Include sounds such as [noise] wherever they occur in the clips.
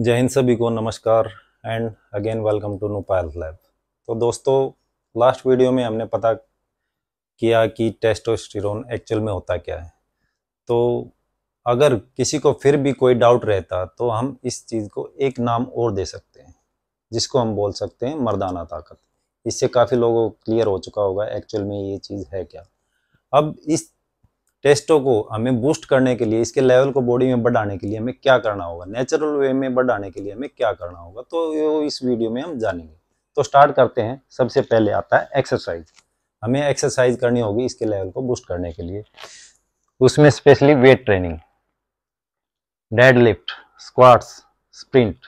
जय हिंद सभी को नमस्कार and again welcome to no Payal lab तो दोस्तों लास्ट वीडियो में हमने पता किया कि टेस्टोस्टेरोन एक्चुअल में होता क्या है तो अगर किसी को फिर भी कोई डाउट रहता तो हम इस चीज़ को एक नाम और दे सकते हैं जिसको हम बोल सकते हैं मर्दाना ताकत इससे काफ़ी लोगों को क्लियर हो चुका होगा एक्चुअल में ये चीज़ है क्या अब इस टेस्टों को हमें बूस्ट करने के लिए इसके लेवल को बॉडी में बढ़ाने के लिए हमें क्या करना होगा नेचुरल वे में बढ़ाने के लिए हमें क्या करना होगा तो इस वीडियो में हम जानेंगे तो स्टार्ट करते हैं सबसे पहले आता है एक्सरसाइज हमें एक्सरसाइज करनी होगी इसके लेवल को बूस्ट करने के लिए उसमें specially weight training dead lift squats sprint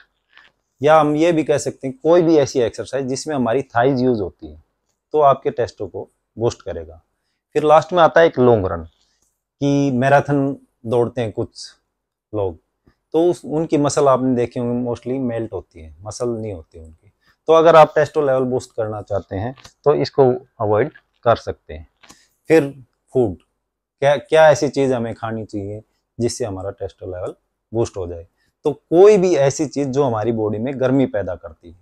या हम ये भी कह सकते हैं कोई भी ऐसी एक्सरसाइज जिसमें हमारी थाइज यूज होती है तो आपके टेस्टों को बूस्ट करेगा फिर लास्ट में आता है एक लॉन्ग रन कि मैराथन दौड़ते हैं कुछ लोग तो उस उनकी मसल आपने देखी होंगी मोस्टली मेल्ट होती है मसल नहीं होती उनकी तो अगर आप टेस्टो लेवल बूस्ट करना चाहते हैं तो इसको अवॉइड कर सकते हैं फिर फूड क्या क्या ऐसी चीज़ हमें खानी चाहिए जिससे हमारा टेस्टो लेवल बूस्ट हो जाए तो कोई भी ऐसी चीज़ जो हमारी बॉडी में गर्मी पैदा करती है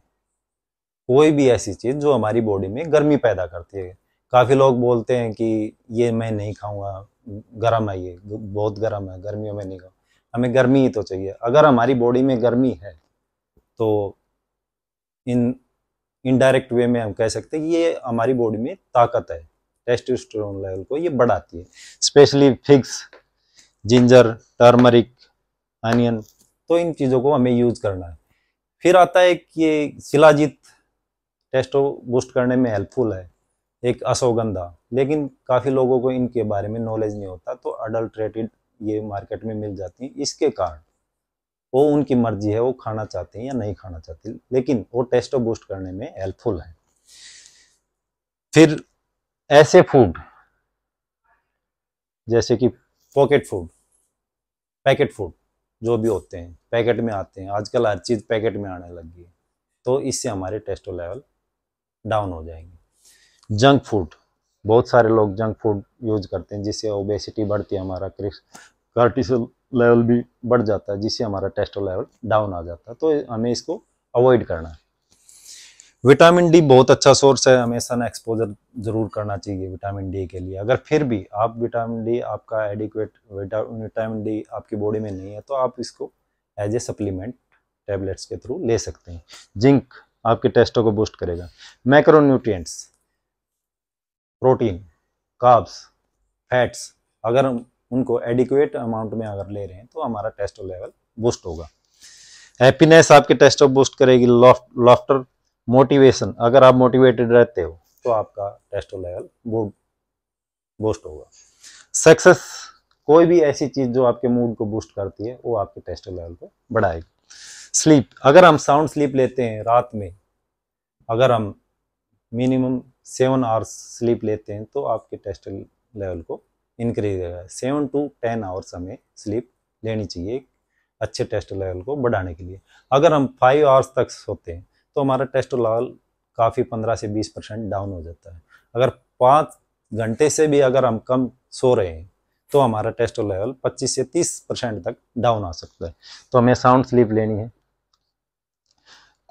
कोई भी ऐसी चीज़ जो हमारी बॉडी में गर्मी पैदा करती है काफ़ी लोग बोलते हैं कि ये मैं नहीं खाऊंगा गर्म है ये बहुत गर्म है गर्मियों में नहीं हमें गर्मी ही तो चाहिए अगर हमारी बॉडी में गर्मी है तो इन इनडायरेक्ट वे में हम कह सकते हैं कि ये हमारी बॉडी में ताकत है टेस्टोस्टेरोन लेवल को ये बढ़ाती है specially figs ginger turmeric onion तो इन चीज़ों को हमें यूज करना है फिर आता है कि ये शिलाजित टेस्टो बूस्ट करने में हेल्पफुल है एक अशोगंधा लेकिन काफ़ी लोगों को इनके बारे में नॉलेज नहीं होता तो अडल्ट्रेटेड ये मार्केट में मिल जाती हैं इसके कारण वो उनकी मर्जी है वो खाना चाहते हैं या नहीं खाना चाहते लेकिन वो टेस्टो बूस्ट करने में हेल्पफुल है फिर ऐसे फूड जैसे कि पॉकेट फूड पैकेट फूड जो भी होते हैं पैकेट में आते हैं आजकल हर चीज़ पैकेट में आने लगी है तो इससे हमारे टेस्टो लेवल डाउन हो जाएंगे जंक फूड बहुत सारे लोग जंक फूड यूज करते हैं जिससे ओबेसिटी बढ़ती है हमारा कार्टिसल लेवल भी बढ़ जाता है जिससे हमारा टेस्टो लेवल डाउन आ जाता है तो हमें इसको अवॉइड करना है विटामिन डी बहुत अच्छा सोर्स है हमेशा ना एक्सपोजर जरूर करना चाहिए विटामिन डी के लिए अगर फिर भी आप विटामिन डी आपका एडिक्वेट विटामिन डी आपकी बॉडी में नहीं है तो आप इसको एज ए सप्लीमेंट टैबलेट्स के थ्रू ले सकते हैं जिंक आपके टेस्टों को बूस्ट करेगा मैक्रोन्यूट्रिएंट्स प्रोटीन काब्स फैट्स अगर हम उनको एडिक्वेट अमाउंट में अगर ले रहे हैं तो हमारा टेस्टो लेवल बूस्ट होगा हैप्पीनेस आपके टेस्टो बूस्ट करेगी लॉफ्टर मोटिवेशन अगर आप मोटिवेटेड रहते हो तो आपका टेस्टो लेवल बूस्ट होगा सक्सेस कोई भी ऐसी चीज़ जो आपके मूड को बूस्ट करती है वो आपके टेस्टो लेवल को बढ़ाएगी स्लीप अगर हम साउंड स्लीप लेते हैं रात में अगर हम मिनिमम सेवन आवर्स स्लीप लेते हैं तो आपके टेस्टल लेवल को इंक्रीज रहेगा सेवन टू टेन आवर्स हमें स्लीप लेनी चाहिए अच्छे टेस्ट लेवल को बढ़ाने के लिए अगर हम फाइव आवर्स तक सोते हैं तो हमारा टेस्ट लेवल काफ़ी पंद्रह से बीस परसेंट डाउन हो जाता है अगर पाँच घंटे से भी अगर हम कम सो रहे हैं तो हमारा टेस्ट लेवल पच्चीस से तीस परसेंट तक डाउन आ सकता है तो हमें साउंड स्लीप लेनी है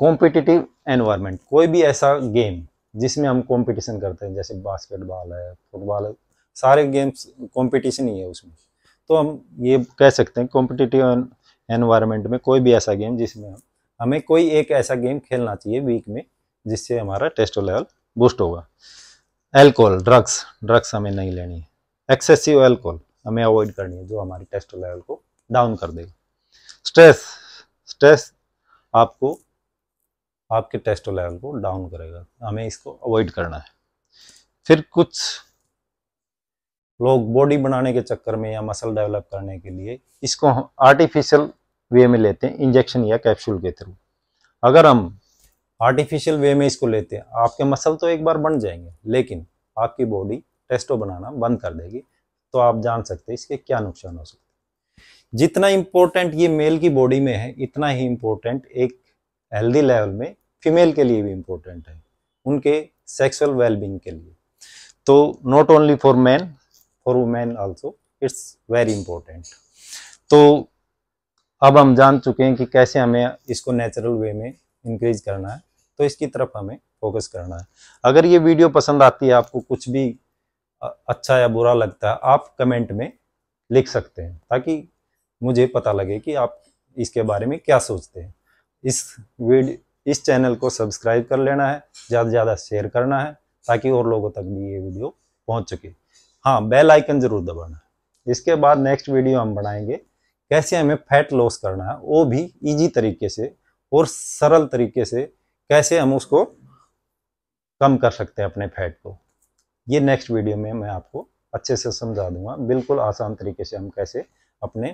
कॉम्पिटिटिव एनवायरमेंट कोई भी ऐसा गेम जिसमें हम कंपटीशन करते हैं जैसे बास्केटबॉल है फुटबॉल है सारे गेम्स कंपटीशन ही है उसमें तो हम ये कह सकते हैं कॉम्पिटिटिव एनवायरमेंट में कोई भी ऐसा गेम जिसमें हम हमें कोई एक ऐसा गेम खेलना चाहिए वीक में जिससे हमारा टेस्टो लेवल बूस्ट होगा एल्कोहल ड्रग्स ड्रग्स हमें नहीं लेनी है एक्सेसिव एल्कोहल हमें अवॉइड करनी है जो हमारे टेस्टो लेवल को डाउन कर देगा स्ट्रेस स्ट्रेस आपको आपके टेस्टो लेवल को डाउन करेगा हमें इसको अवॉइड करना है फिर कुछ लोग बॉडी बनाने के चक्कर में या मसल डेवलप करने के लिए इसको हम आर्टिफिशियल वे में लेते हैं इंजेक्शन या कैप्सूल के थ्रू अगर हम आर्टिफिशियल वे में इसको लेते हैं आपके मसल तो एक बार बन जाएंगे लेकिन आपकी बॉडी टेस्टो बनाना बंद कर देगी तो आप जान सकते हैं इसके क्या नुकसान हो सकते जितना इम्पोर्टेंट ये मेल की बॉडी में है इतना ही इम्पोर्टेंट एक हेल्दी लेवल में फीमेल के लिए भी इम्पोर्टेंट है उनके सेक्सुअल वेलबींग के लिए तो not only for man for women also it's very important तो अब हम जान चुके हैं कि कैसे हमें इसको नेचुरल वे में इंक्रीज करना है तो इसकी तरफ हमें फोकस करना है अगर ये वीडियो पसंद आती है आपको कुछ भी अच्छा या बुरा लगता है आप कमेंट में लिख सकते हैं ताकि मुझे पता लगे कि आप इसके बारे में क्या सोचते हैं इस वीडियो इस चैनल को सब्सक्राइब कर लेना है ज़्यादा से ज़्यादा शेयर करना है ताकि और लोगों तक भी ये वीडियो पहुँच सके हाँ बेल आइकन ज़रूर दबाना है इसके बाद नेक्स्ट वीडियो हम बनाएंगे कैसे हमें फैट लॉस करना है वो भी ईजी तरीके से और सरल तरीके से कैसे हम उसको कम कर सकते हैं अपने फैट को ये नेक्स्ट वीडियो में मैं आपको अच्छे से समझा दूंगा बिल्कुल आसान तरीके से हम कैसे अपने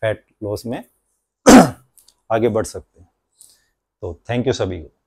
फैट लॉस में [clears throat] आगे बढ़ सकते हैं तो थैंक यू सभी को